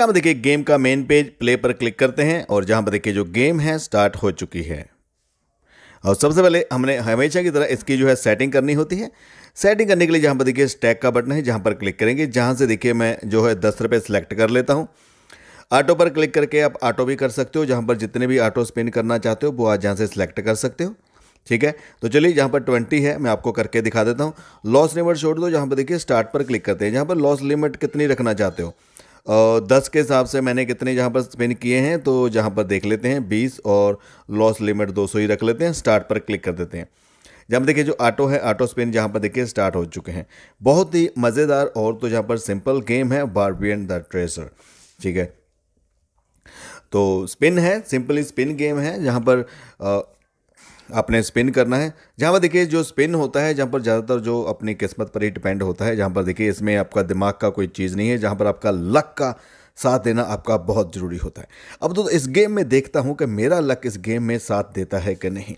जहाँ अच्छा, पर देखिए गेम का मेन पेज प्ले पर क्लिक करते हैं और जहां पर देखिए जो गेम है स्टार्ट हो चुकी है और सबसे पहले हमने हमेशा की तरह इसकी जो है सेटिंग करनी होती है सेटिंग करने के लिए जहां पर देखिए स्टैक का बटन है जहां पर क्लिक करेंगे जहां से देखिए मैं जो है दस रुपये सेलेक्ट कर लेता हूँ ऑटो पर क्लिक करके आप ऑटो भी कर सकते हो जहाँ पर जितने भी ऑटो स्पिन करना चाहते हो वो आज जहाँ से सिलेक्ट कर सकते हो ठीक है तो चलिए जहाँ पर ट्वेंटी है मैं आपको करके दिखा देता हूँ लॉस लिमिट छोड़ दो जहाँ पर देखिए स्टार्ट पर क्लिक करते हैं जहाँ पर लॉस लिमिट कितनी रखना चाहते हो दस के हिसाब से मैंने कितने जहाँ पर स्पिन किए हैं तो जहाँ पर देख लेते हैं बीस और लॉस लिमिट दो सौ ही रख लेते हैं स्टार्ट पर क्लिक कर देते हैं जहाँ देखिए जो ऑटो है ऑटो स्पिन जहाँ पर देखिए स्टार्ट हो चुके हैं बहुत ही मज़ेदार और तो जहाँ पर सिंपल गेम है बारबी एंड द ट्रेसर ठीक है तो स्पिन है सिंपली स्पिन गेम है जहाँ पर आपने स्पिन करना है जहाँ पर देखिए जो स्पिन होता है जहाँ पर ज़्यादातर जो अपनी किस्मत पर ही डिपेंड होता है जहाँ पर देखिए इसमें आपका दिमाग का कोई चीज़ नहीं है जहाँ पर आपका लक का साथ देना आपका बहुत ज़रूरी होता है अब तो इस गेम में देखता हूँ कि मेरा लक इस गेम में साथ देता है कि नहीं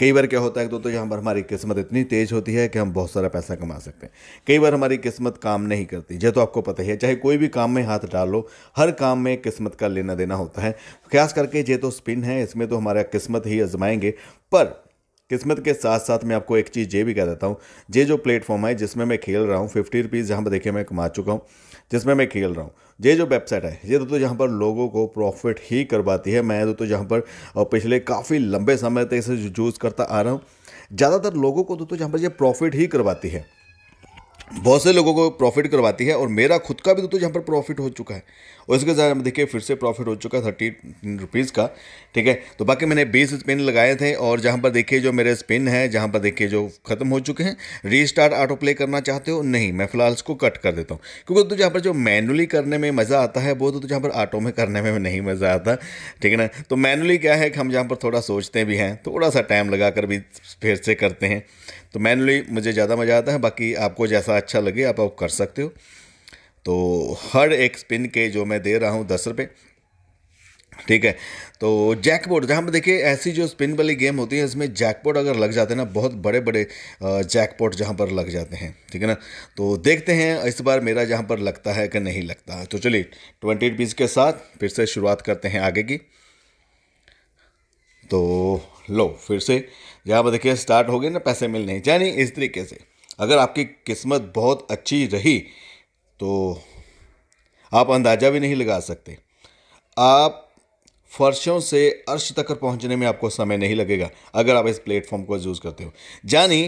कई बार क्या होता है तो यहाँ पर हमारी किस्मत इतनी तेज़ होती है कि हम बहुत सारा पैसा कमा सकते हैं कई बार हमारी किस्मत काम नहीं करती जो तो आपको पता ही है चाहे कोई भी काम में हाथ डालो हर काम में किस्मत का लेना देना होता है खास करके ये तो स्पिन है इसमें तो हमारा किस्मत ही आजमाएंगे पर किस्मत के साथ साथ मैं आपको एक चीज़ ये भी कह देता हूँ ये जो प्लेटफॉर्म है जिसमें मैं खेल रहा हूँ फिफ्टी रुपीज़ यहाँ पर देखिए मैं कमा चुका हूँ जिसमें मैं खेल रहा हूँ ये जो वेबसाइट है ये दोस्तों यहाँ पर लोगों को प्रॉफिट ही करवाती है मैं दोस्तों यहाँ पर पिछले काफ़ी लंबे समय तक इसे यूज़ करता आ रहा हूँ ज़्यादातर लोगों को दोस्तों यहाँ तो पर ये प्रॉफिट ही करवाती है बहुत से लोगों को प्रॉफिट करवाती है और मेरा खुद का भी तो यहाँ पर प्रॉफिट हो चुका है और इसके साथ देखिए फिर से प्रॉफिट हो चुका है थर्टी रुपीज़ का ठीक है तो बाकी मैंने बीस स्पिन लगाए थे और जहाँ पर देखिए जो मेरे स्पिन है जहाँ पर देखिए जो खत्म हो चुके हैं रीस्टार्ट ऑटो प्ले करना चाहते हो नहीं मैं फिलहाल इसको कट कर देता हूँ क्योंकि तो जहाँ पर जो मैनुअली करने में मज़ा आता है वो तो, तो जहाँ पर ऑटो में करने में नहीं मज़ा आता ठीक है ना तो मैनुअली क्या है कि हम जहाँ पर थोड़ा सोचते भी हैं थोड़ा सा टाइम लगा भी फिर से करते हैं तो मैनुअली मुझे ज़्यादा मज़ा आता है बाकी आपको जैसा अच्छा लगे आप, वो कर सकते हो तो हर एक स्पिन के जो मैं दे रहा हूँ दस रुपये ठीक है तो जैकपोर्ट जहाँ पर देखिए ऐसी जो स्पिन वाली गेम होती है इसमें जैकपोर्ट अगर लग जाते हैं ना बहुत बड़े बड़े जैकपोर्ट जहाँ पर लग जाते हैं ठीक है ना तो देखते हैं इस बार मेरा जहाँ पर लगता है कि नहीं लगता तो चलिए ट्वेंटी रुपीज़ के साथ फिर से शुरुआत करते हैं आगे की तो लो फिर से यहाँ पर देखिए स्टार्ट हो गए ना पैसे मिलने यानी इस तरीके से अगर आपकी किस्मत बहुत अच्छी रही तो आप अंदाज़ा भी नहीं लगा सकते आप फर्शों से अर्श तक पहुंचने में आपको समय नहीं लगेगा अगर आप इस प्लेटफॉर्म को यूज़ करते हो यानी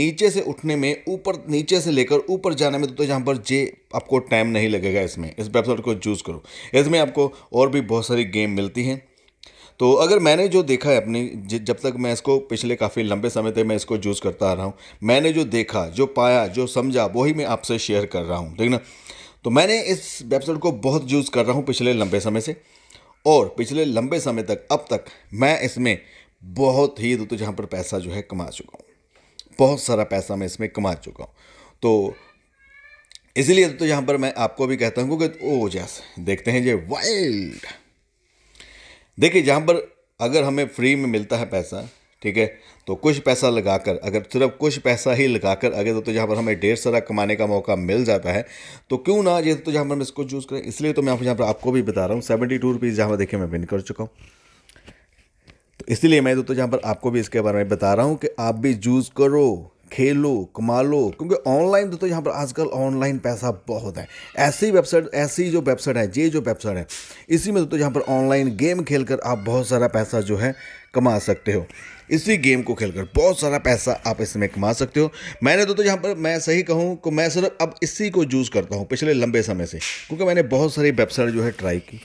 नीचे से उठने में ऊपर नीचे से लेकर ऊपर जाने में तो यहाँ पर जे आपको टाइम नहीं लगेगा इसमें इस वेबसाइट को यूज़ करो इसमें आपको और भी बहुत सारी गेम मिलती हैं तो अगर मैंने जो देखा है अपनी जब तक मैं इसको पिछले काफ़ी लंबे समय तक मैं इसको यूज़ करता आ रहा हूँ मैंने जो देखा जो पाया जो समझा वही मैं आपसे शेयर कर रहा हूँ ठीक ना तो मैंने इस वेबसाइट को बहुत यूज़ कर रहा हूँ पिछले लंबे समय से और पिछले लंबे समय तक अब तक मैं इसमें बहुत ही तो जहाँ पर पैसा जो है कमा चुका हूँ बहुत सारा पैसा मैं इसमें कमा चुका हूँ तो इसीलिए तो यहाँ पर मैं आपको भी कहता हूँ कि ओ जैस देखते हैं ये वाइल्ड देखिए जहाँ पर अगर हमें फ्री में मिलता है पैसा ठीक है तो कुछ पैसा लगाकर अगर सिर्फ कुछ पैसा ही लगाकर अगर तो जहाँ पर हमें डेढ़ सारा कमाने का मौका मिल जाता है तो क्यों ना ये तो जहाँ पर हम इसको चूज़ करें इसलिए तो मैं आप यहाँ पर आपको भी बता रहा हूँ सेवेंटी टू रुपीज़ जहाँ पर देखिए मैं विन कर चुका हूँ तो इसलिए मैं तो जहाँ पर आपको भी इसके बारे में बता रहा हूँ कि आप भी चूज़ करो खेलो कमा लो क्योंकि ऑनलाइन तो, तो, यहाँ पर आजकल ऑनलाइन पैसा बहुत है ऐसी वेबसाइट ऐसी जो वेबसाइट है ये जो वेबसाइट है इसी में तो, तो यहाँ पर ऑनलाइन गेम खेल कर आप बहुत सारा पैसा जो है कमा सकते हो इसी गेम को खेलकर बहुत सारा पैसा आप इसमें कमा सकते हो मैंने तो, तो यहाँ पर मैं सही कहूँ कि मैं सिर्फ अब इसी को यूज़ करता हूँ पिछले लंबे समय से क्योंकि मैंने बहुत सारी वेबसाइट जो है ट्राई की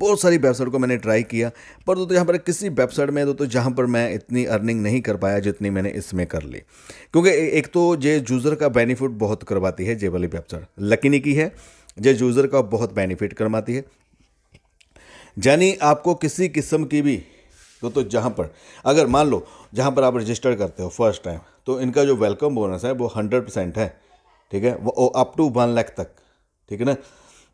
बहुत सारी वेबसाइट को मैंने ट्राई किया पर दोस्तों तो यहाँ पर किसी वेबसाइट में दोस्तों तो जहाँ पर मैं इतनी अर्निंग नहीं कर पाया जितनी मैंने इसमें कर ली क्योंकि एक तो ये यूज़र का बेनिफिट बहुत करवाती है जे वाली वेबसाइट लकीनी की है जो यूज़र का बहुत बेनिफिट करवाती है यानी आपको किसी किस्म की भी तो तो जहाँ पर अगर मान लो जहाँ पर आप रजिस्टर करते हो फर्स्ट टाइम तो इनका जो वेलकम बोनस है वो हंड्रेड परसेंट है ठीक है वो अप टू वन लाख तक ठीक है ना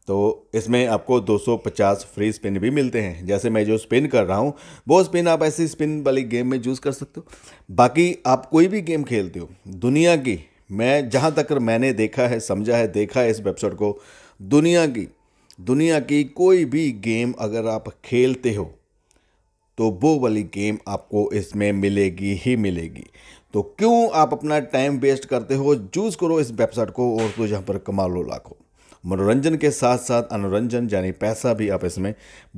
तो इसमें आपको 250 फ्री स्पिन भी मिलते हैं जैसे मैं जो स्पिन कर रहा हूँ वो स्पिन आप ऐसी स्पिन वाली गेम में यूज़ कर सकते हो बाकी आप कोई भी गेम खेलते हो दुनिया की मैं जहाँ तक मैंने देखा है समझा है देखा है इस वेबसाइट को दुनिया की दुनिया की कोई भी गेम अगर आप खेलते हो तो वो वाली गेम आपको इसमें मिलेगी ही मिलेगी तो क्यों आप अपना टाइम वेस्ट करते हो जूस करो इस वेबसाइट को और तो यहाँ पर कमा लो लाखों मनोरंजन के साथ साथ अनोरंजन यानी पैसा भी आप इसमें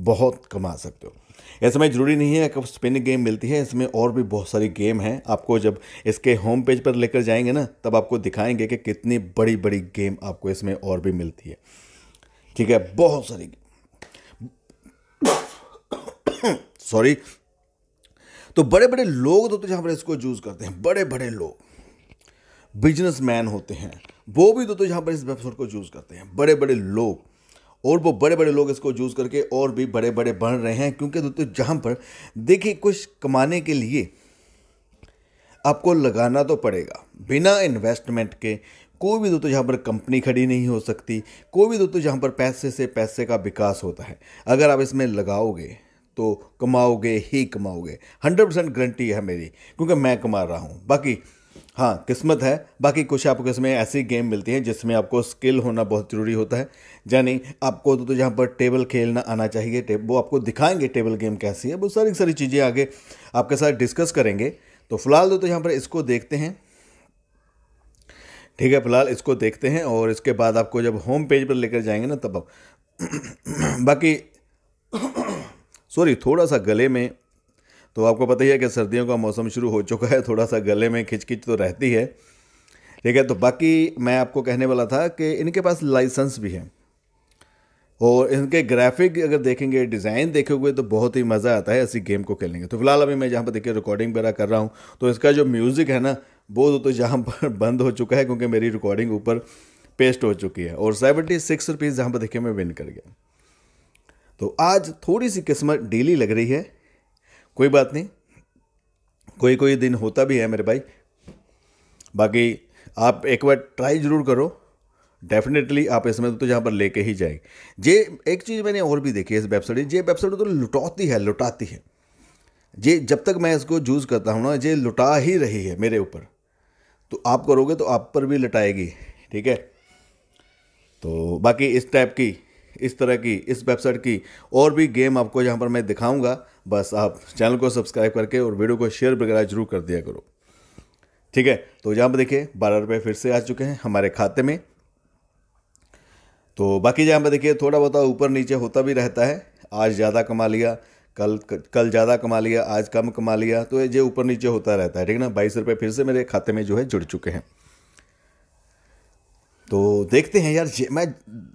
बहुत कमा सकते हो इसमें ज़रूरी नहीं है कि स्पिन गेम मिलती है इसमें और भी बहुत सारी गेम हैं आपको जब इसके होम पेज पर लेकर जाएंगे ना तब आपको दिखाएंगे कि कितनी बड़ी बड़ी गेम आपको इसमें और भी मिलती है ठीक है बहुत सारी सॉरी तो बड़े बड़े लोग तो जहाँ पर इसको यूज़ करते हैं बड़े बड़े लोग बिजनेसमैन होते हैं वो भी दोस्तों तो यहाँ पर इस वेबसाइट को यूज़ करते हैं बड़े बड़े लोग और वो बड़े बड़े लोग इसको यूज़ करके और भी बड़े बड़े बढ़ रहे हैं क्योंकि दोस्तों जहाँ पर देखिए कुछ कमाने के लिए आपको लगाना तो पड़ेगा बिना इन्वेस्टमेंट के कोई भी दोस्तों यहाँ पर कंपनी खड़ी नहीं हो सकती कोई भी दोस्तों यहाँ पर पैसे से पैसे का विकास होता है अगर आप इसमें लगाओगे तो कमाओगे ही कमाओगे हंड्रेड परसेंट गारंटी है मेरी क्योंकि मैं कमा रहा हूँ बाकी हाँ किस्मत है बाकी कुछ आपको इसमें ऐसी गेम मिलती है जिसमें आपको स्किल होना बहुत ज़रूरी होता है यानी आपको तो, तो यहाँ पर टेबल खेलना आना चाहिए टेब वो आपको दिखाएंगे टेबल गेम कैसी है वो सारी सारी चीज़ें आगे आपके साथ डिस्कस करेंगे तो फिलहाल तो, तो यहाँ पर इसको देखते हैं ठीक है फिलहाल इसको देखते हैं और इसके बाद आपको जब होम पेज पर लेकर जाएंगे ना तब आप बाकी सॉरी थोड़ा सा गले में तो आपको पता ही है कि सर्दियों का मौसम शुरू हो चुका है थोड़ा सा गले में खिचखिच तो रहती है ठीक है तो बाकी मैं आपको कहने वाला था कि इनके पास लाइसेंस भी है और इनके ग्राफिक अगर देखेंगे डिज़ाइन देखोगे तो बहुत ही मज़ा आता है ऐसी गेम को खेलने तो फिलहाल अभी मैं जहाँ पर देखिए रिकॉर्डिंग वगैरह कर रहा हूँ तो इसका जो म्यूज़िक है ना वो तो, तो जहाँ पर बंद हो चुका है क्योंकि मेरी रिकॉर्डिंग ऊपर पेस्ट हो चुकी है और सेवेंटी सिक्स रुपीज़ जहाँ पर देखिए मैं विन कर गया तो आज थोड़ी सी किस्मत डीली लग रही है कोई बात नहीं कोई कोई दिन होता भी है मेरे भाई बाकी आप एक बार ट्राई ज़रूर करो डेफिनेटली आप इसमें तो यहाँ पर लेके ही जाए ये एक चीज़ मैंने और भी देखी है इस वेबसाइट ये वेबसाइट तो लुटाती है लुटाती है ये जब तक मैं इसको यूज़ करता हूँ ना ये लुटा ही रही है मेरे ऊपर तो आप करोगे तो आप पर भी लुटाएगी ठीक है तो बाकी इस टाइप की इस तरह की इस वेबसाइट की और भी गेम आपको यहाँ पर मैं दिखाऊँगा बस आप चैनल को सब्सक्राइब करके और वीडियो को शेयर वगैरह जरूर कर दिया करो ठीक है तो यहाँ पर देखिए बारह रुपये फिर से आ चुके हैं हमारे खाते में तो बाकी जहाँ पर देखिए थोड़ा बहुत ऊपर नीचे होता भी रहता है आज ज़्यादा कमा लिया कल कल ज़्यादा कमा लिया आज कम कमा लिया तो ये ऊपर नीचे होता रहता है ठीक है ना बाईस रुपये फिर से मेरे खाते में जो है जुड़ चुके हैं तो देखते हैं यार मैं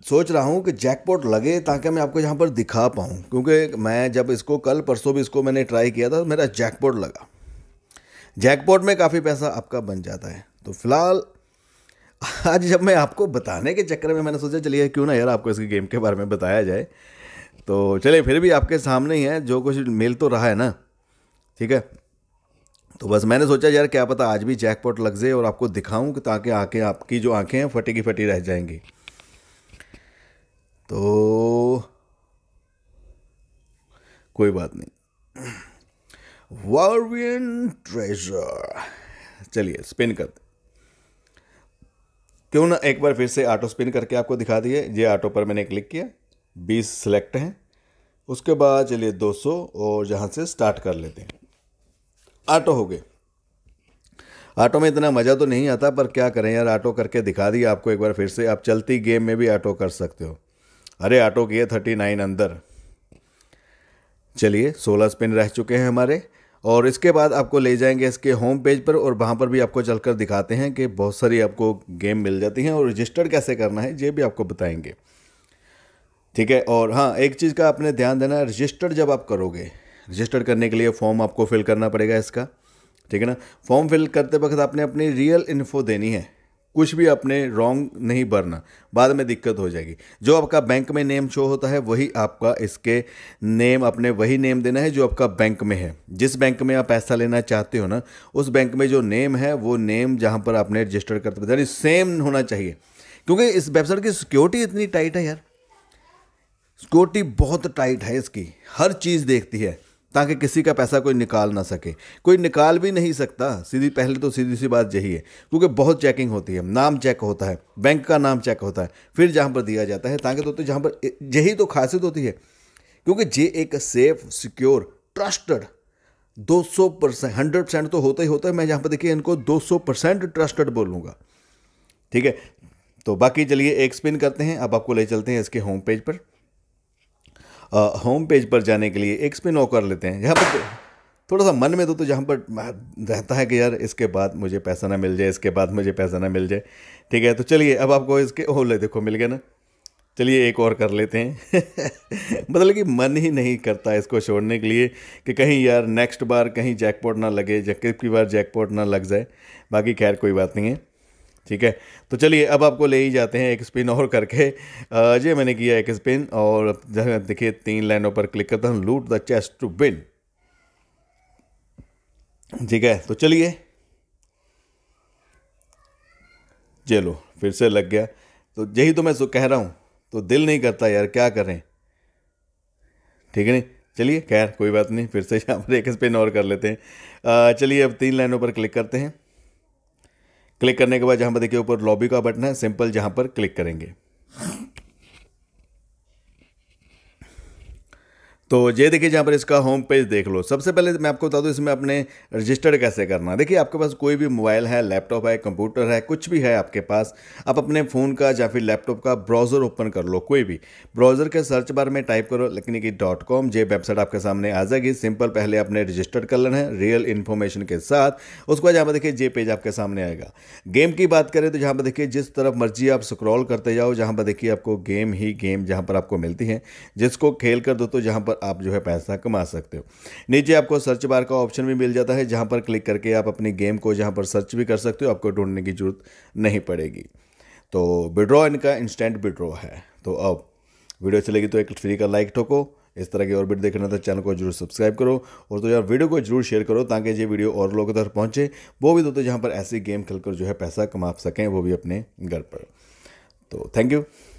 सोच रहा हूँ कि जैकपॉट लगे ताकि मैं आपको यहाँ पर दिखा पाऊँ क्योंकि मैं जब इसको कल परसों भी इसको मैंने ट्राई किया था तो मेरा जैकपॉट लगा जैकपॉट में काफ़ी पैसा आपका बन जाता है तो फिलहाल आज जब मैं आपको बताने के चक्कर में मैंने सोचा चलिए क्यों ना यार आपको इसके गेम के बारे में बताया जाए तो चलिए फिर भी आपके सामने ही है जो कुछ मेल तो रहा है ना ठीक है तो बस मैंने सोचा यार क्या पता आज भी जैकपॉट लग जाए और आपको दिखाऊं ताकि आके आपकी जो आंखें हैं फटी की फटी रह जाएंगी तो कोई बात नहीं वॉरवियन ट्रेजर चलिए स्पिन कर क्यों ना एक बार फिर से ऑटो स्पिन करके आपको दिखा दिए ये ऑटो पर मैंने क्लिक किया बीस सेलेक्ट हैं उसके बाद चलिए 200 और जहाँ से स्टार्ट कर लेते हैं ऑटो हो गए ऑटो में इतना मज़ा तो नहीं आता पर क्या करें यार ऑटो करके दिखा दिया आपको एक बार फिर से आप चलती गेम में भी ऑटो कर सकते हो अरे ऑटो किए थर्टी नाइन अंदर चलिए सोलह स्पिन रह चुके हैं हमारे और इसके बाद आपको ले जाएंगे इसके होम पेज पर और वहाँ पर भी आपको चलकर दिखाते हैं कि बहुत सारी आपको गेम मिल जाती हैं और रजिस्टर कैसे करना है ये भी आपको बताएंगे ठीक है और हाँ एक चीज़ का आपने ध्यान देना है रजिस्टर जब आप करोगे रजिस्टर करने के लिए फॉर्म आपको फिल करना पड़ेगा इसका ठीक है ना फॉर्म फिल करते वक्त आपने अपनी रियल इन्फो देनी है कुछ भी अपने रॉन्ग नहीं भरना बाद में दिक्कत हो जाएगी जो आपका बैंक में नेम शो होता है वही आपका इसके नेम अपने वही नेम देना है जो आपका बैंक में है जिस बैंक में आप पैसा लेना चाहते हो ना उस बैंक में जो नेम है वो नेम जहाँ पर आपने रजिस्टर करते यानी सेम होना चाहिए क्योंकि इस वेबसाइट की सिक्योरिटी इतनी टाइट है यार सिक्योरिटी बहुत टाइट है इसकी हर चीज़ देखती है ताकि किसी का पैसा कोई निकाल ना सके कोई निकाल भी नहीं सकता सीधी पहले तो सीधी सी बात यही है क्योंकि बहुत चेकिंग होती है नाम चेक होता है बैंक का नाम चेक होता है फिर जहाँ पर दिया जाता है ताकि तो, तो जहाँ पर यही तो खासियत होती है क्योंकि जे एक safe secure trusted 200 percent hundred percent तो होता ही होता है मैं जहाँ पर देखिए इनको 200 परसेंट ट्रस्टेड बोलूँगा ठीक है तो बाकी चलिए एक स्पिन करते हैं अब आपको ले चलते हैं इसके होम पेज पर होम पेज पर जाने के लिए एक स्पिन ऑफ कर लेते हैं यहाँ पर थोड़ा सा मन में तो तो जहाँ पर रहता है कि यार इसके बाद मुझे पैसा ना मिल जाए इसके बाद मुझे पैसा ना मिल जाए ठीक है तो चलिए अब आपको इसके ओ ले देखो मिल गया ना चलिए एक और कर लेते हैं मतलब कि मन ही नहीं करता इसको छोड़ने के लिए कि कहीं यार नेक्स्ट बार कहीं जैकपॉट ना लगे या की बार जैकपॉट ना लग जाए बाकी खैर कोई बात नहीं है ठीक है तो चलिए अब आपको ले ही जाते हैं एक स्पिन और करके जे मैंने किया एक स्पिन और देखिए तीन लाइनों पर क्लिक करता हूँ लूट द चेस्ट टू बिन ठीक है तो चलिए चलो फिर से लग गया तो यही तो मैं सो कह रहा हूँ तो दिल नहीं करता यार क्या करें ठीक है नहीं चलिए खैर कोई बात नहीं फिर से यहाँ एक स्पिन और कर लेते हैं चलिए अब तीन लाइनों पर क्लिक करते हैं क्लिक करने के बाद जहाँ पर देखिए ऊपर लॉबी का बटन है सिंपल जहाँ पर क्लिक करेंगे तो ये देखिए जहाँ पर इसका होम पेज देख लो सबसे पहले मैं आपको बता दूँ इसमें अपने रजिस्टर कैसे करना देखिए आपके पास कोई भी मोबाइल है लैपटॉप है कंप्यूटर है कुछ भी है आपके पास आप अपने फ़ोन का या फिर लैपटॉप का ब्राउज़र ओपन कर लो कोई भी ब्राउज़र के सर्च बार में टाइप करो लेकिन की डॉट कॉम ये वेबसाइट आपके सामने आ जाएगी सिंपल पहले आपने रजिस्टर्ड कर लेना है रियल इन्फॉर्मेशन के साथ उसके बाद यहाँ पर देखिए जे पेज आपके सामने आएगा गेम की बात करें तो जहाँ पर देखिए जिस तरफ मर्जी आप स्क्रॉल करते जाओ जहाँ पर देखिए आपको गेम ही गेम जहाँ पर आपको मिलती है जिसको खेल कर दो तो जहाँ पर आप जो है पैसा कमा सकते हो नीचे आपको सर्च बार का ऑप्शन भी मिल जाता है जहाँ पर क्लिक करके आप अपनी गेम को जहाँ पर सर्च भी कर सकते हो आपको ढूंढने की जरूरत नहीं पड़ेगी तो विड्रॉ इनका इंस्टेंट विड्रॉ है तो अब वीडियो चलेगी तो एक फ्री का लाइक ठोको इस तरह की और वीडियो देखना था चैनल को जरूर सब्सक्राइब करो और तो यार वीडियो को जरूर शेयर करो ताकि ये वीडियो और लोगों तक पहुँचे वो भी दोस्तों तो जहाँ पर ऐसी गेम खेलकर जो है पैसा कमा सकें वो भी अपने घर पर तो थैंक यू